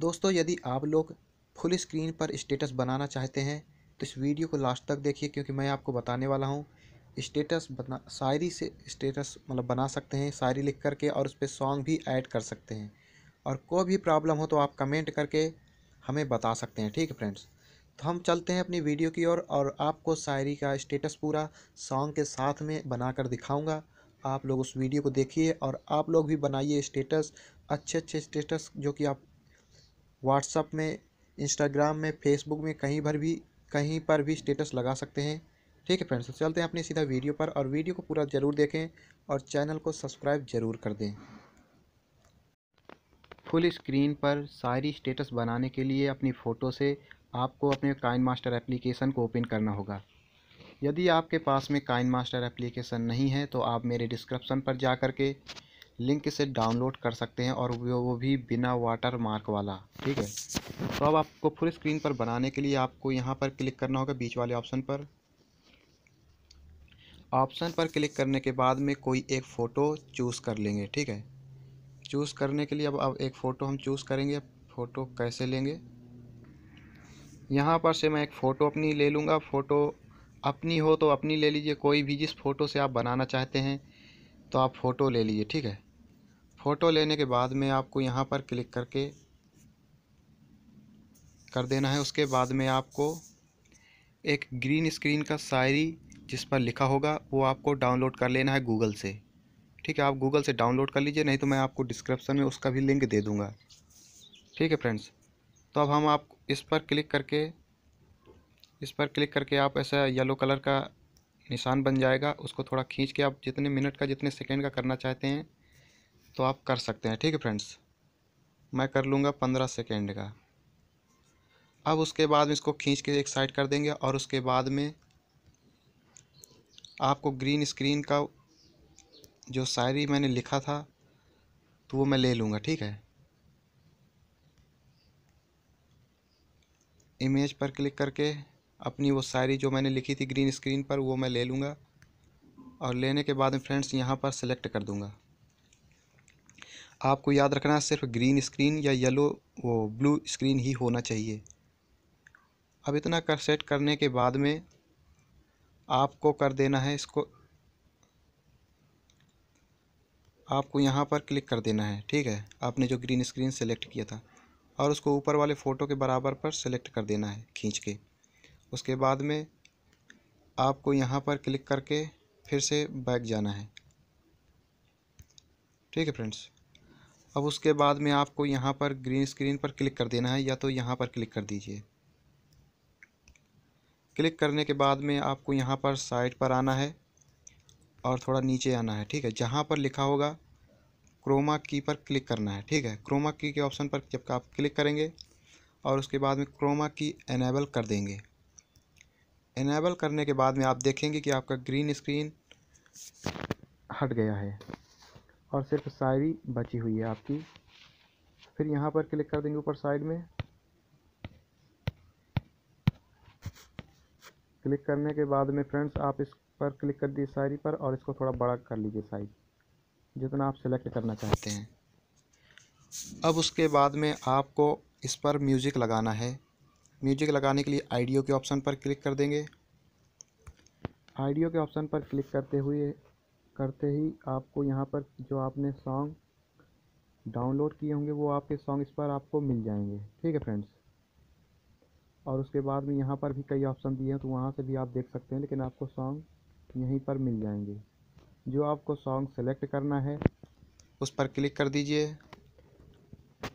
दोस्तों यदि आप लोग फुल स्क्रीन पर स्टेटस बनाना चाहते हैं तो इस वीडियो को लास्ट तक देखिए क्योंकि मैं आपको बताने वाला हूँ स्टेटस बना शायरी से स्टेटस मतलब बना सकते हैं शायरी लिख करके और उस पर सॉन्ग भी ऐड कर सकते हैं और कोई भी प्रॉब्लम हो तो आप कमेंट करके हमें बता सकते हैं ठीक है फ्रेंड्स तो हम चलते हैं अपनी वीडियो की ओर और, और आपको शायरी का स्टेटस पूरा सॉन्ग के साथ में बना कर दिखाऊँगा आप लोग उस वीडियो को देखिए और आप लोग भी बनाइए स्टेटस अच्छे अच्छे स्टेटस जो कि आप व्हाट्सअप में इंस्टाग्राम में फेसबुक में कहीं पर भी कहीं पर भी स्टेटस लगा सकते हैं ठीक है फ्रेंड्स तो चलते हैं अपने सीधा वीडियो पर और वीडियो को पूरा ज़रूर देखें और चैनल को सब्सक्राइब ज़रूर कर दें फुल स्क्रीन पर सारी स्टेटस बनाने के लिए अपनी फ़ोटो से आपको अपने काइन मास्टर एप्लीकेशन को ओपन करना होगा यदि आपके पास में काइन मास्टर एप्लीकेशन नहीं है तो आप मेरे डिस्क्रिप्शन पर जा कर के लिंक से डाउनलोड कर सकते हैं और वो भी बिना वाटर मार्क वाला ठीक है तो अब आपको फुल स्क्रीन पर बनाने के लिए आपको यहाँ पर क्लिक करना होगा बीच वाले ऑप्शन पर ऑप्शन पर क्लिक करने के बाद में कोई एक फ़ोटो चूज़ कर लेंगे ठीक है चूज़ करने के लिए अब अब एक फ़ोटो हम चूज़ करेंगे फ़ोटो कैसे लेंगे यहाँ पर से मैं एक फ़ोटो अपनी ले लूँगा फ़ोटो अपनी हो तो अपनी ले लीजिए कोई भी जिस फ़ोटो से आप बनाना चाहते हैं तो आप फ़ोटो ले लीजिए ठीक है फ़ोटो लेने के बाद में आपको यहाँ पर क्लिक करके कर देना है उसके बाद में आपको एक ग्रीन स्क्रीन का शायरी जिस पर लिखा होगा वो आपको डाउनलोड कर लेना है गूगल से ठीक है आप गूगल से डाउनलोड कर लीजिए नहीं तो मैं आपको डिस्क्रिप्शन में उसका भी लिंक दे दूँगा ठीक है फ्रेंड्स तो अब हम आप इस पर क्लिक करके इस पर क्लिक करके आप ऐसा येलो कलर का निशान बन जाएगा उसको थोड़ा खींच के आप जितने मिनट का जितने सेकेंड का करना चाहते हैं तो आप कर सकते हैं ठीक है फ्रेंड्स मैं कर लूँगा पंद्रह सेकेंड का अब उसके बाद में इसको खींच के एक साइड कर देंगे और उसके बाद में आपको ग्रीन स्क्रीन का जो शायरी मैंने लिखा था तो वो मैं ले लूँगा ठीक है इमेज पर क्लिक करके अपनी वो सारी जो मैंने लिखी थी ग्रीन स्क्रीन पर वो मैं ले लूँगा और लेने के बाद में फ्रेंड्स यहाँ पर सेलेक्ट कर दूँगा आपको याद रखना सिर्फ ग्रीन स्क्रीन या येलो वो ब्लू स्क्रीन ही होना चाहिए अब इतना कर सेट करने के बाद में आपको कर देना है इसको आपको यहाँ पर क्लिक कर देना है ठीक है आपने जो ग्रीन स्क्रीन सेलेक्ट किया था और उसको ऊपर वाले फ़ोटो के बराबर पर सेलेक्ट कर देना है खींच के उसके बाद में आपको यहाँ पर क्लिक करके फिर से बैक जाना है ठीक है फ्रेंड्स अब उसके बाद में आपको यहाँ पर ग्रीन स्क्रीन पर क्लिक कर देना है या तो यहाँ पर क्लिक कर दीजिए क्लिक करने के बाद में आपको यहाँ पर साइट पर आना है और थोड़ा नीचे आना है ठीक है जहाँ पर लिखा होगा क्रोमा की पर क्लिक करना है ठीक है क्रोमा की के ऑप्शन पर जब आप क्लिक करेंगे और उसके बाद में क्रोमा की एनेबल कर देंगे इनेबल करने के बाद में आप देखेंगे कि आपका ग्रीन स्क्रीन हट गया है और सिर्फ शायरी बची हुई है आपकी फिर यहाँ पर क्लिक कर देंगे ऊपर साइड में क्लिक करने के बाद में फ्रेंड्स आप इस पर क्लिक कर दिए शायरी पर और इसको थोड़ा बड़ा कर लीजिए साइज जितना आप सेलेक्ट करना चाहते हैं अब उसके बाद में आपको इस पर म्यूज़िक लगाना है म्यूजिक लगाने के लिए आइडियो के ऑप्शन पर क्लिक कर देंगे आइडियो के ऑप्शन पर क्लिक करते हुए करते ही आपको यहाँ पर जो आपने सॉन्ग डाउनलोड किए होंगे वो आपके सॉन्ग इस पर आपको मिल जाएंगे ठीक है फ्रेंड्स और उसके बाद में यहाँ पर भी कई ऑप्शन दिए हैं तो वहाँ से भी आप देख सकते हैं लेकिन आपको सॉन्ग यहीं पर मिल जाएंगे जो आपको सॉन्ग सेलेक्ट करना है उस पर क्लिक कर दीजिए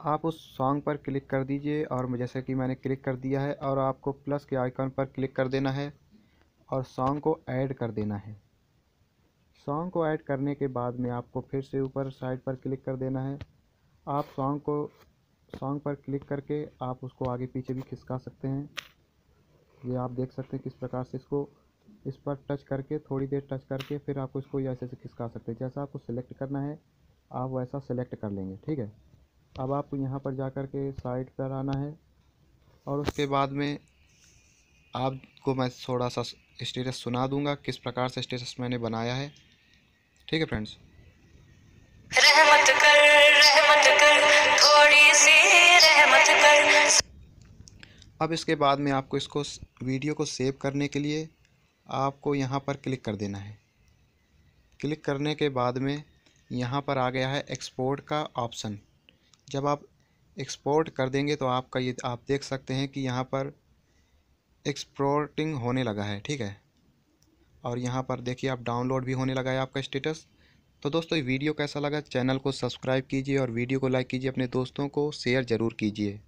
आप उस सॉन्ग पर क्लिक कर दीजिए और जैसे कि मैंने क्लिक कर दिया है और आपको प्लस के आइकन पर क्लिक कर देना है और सॉन्ग को ऐड कर देना है सॉन्ग को ऐड करने के बाद में आपको फिर से ऊपर साइड पर क्लिक कर देना है आप सॉन्ग को सॉन्ग पर क्लिक करके आप उसको आगे पीछे भी खिसका सकते हैं ये आप देख सकते हैं किस प्रकार से इसको इस पर टच करके थोड़ी देर टच करके फिर आपको इसको ऐसे से खिसका सकते हैं जैसा आपको सिलेक्ट करना है आप वैसा सिलेक्ट कर लेंगे ठीक है अब आपको यहाँ पर जा के साइड पर आना है और उसके बाद में आपको मैं थोड़ा सा स्टेटस सुना दूंगा किस प्रकार से स्टेटस मैंने बनाया है ठीक है फ्रेंड्स रहमत कर रहमत कर थोड़ी सी रहमत कर अब इसके बाद में आपको इसको वीडियो को सेव करने के लिए आपको यहाँ पर क्लिक कर देना है क्लिक करने के बाद में यहाँ पर आ गया है एक्सपोर्ट का ऑप्शन जब आप एक्सपोर्ट कर देंगे तो आपका ये आप देख सकते हैं कि यहाँ पर एक्सपोर्टिंग होने लगा है ठीक है और यहाँ पर देखिए आप डाउनलोड भी होने लगा है आपका स्टेटस तो दोस्तों ये वीडियो कैसा लगा चैनल को सब्सक्राइब कीजिए और वीडियो को लाइक कीजिए अपने दोस्तों को शेयर ज़रूर कीजिए